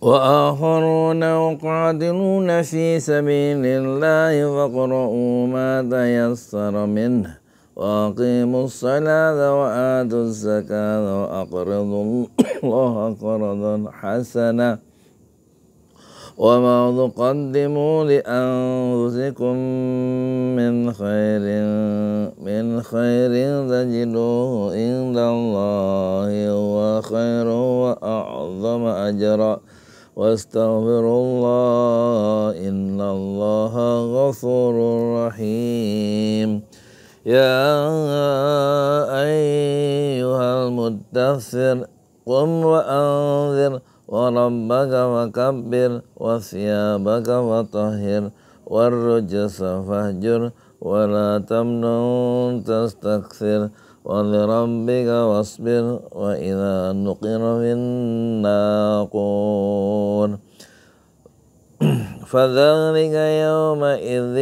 وآخرون يقاتلون في سبيل الله فاقرؤوا ما تيسر منه وأقيموا الصلاة وآتوا الزكاة وأقرضوا الله قرضا حسنا وما تقدموا لأنفسكم من خير من خير تجدوه عند الله هو خير وأعظم أجرا واستغفر الله إن الله غفور رحيم يا أيها المدثر قم وأنذر وربك فكبر وثيابك فطهر والرجس فاهجر ولا تمنن تستكثر ولربك واصبر وإذا نقر في الناقور فذلك يومئذ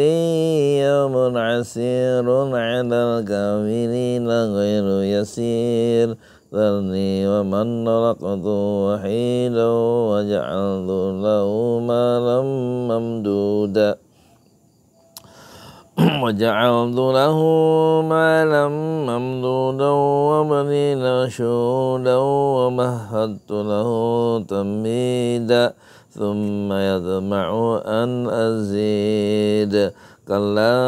يوم عسير على الكافرين غير يسير ذرني ومن خلقته وحيدا وجعلت له مالا ممدودا وجعلت له مالا ممدودا هودا وبنين ومهدت له تمهيدا ثم يطمع أن أزيد كلا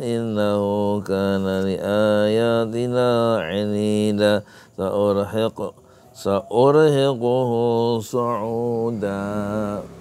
إنه كان لآياتنا عنيدا سأرهق سأرهقه صعودا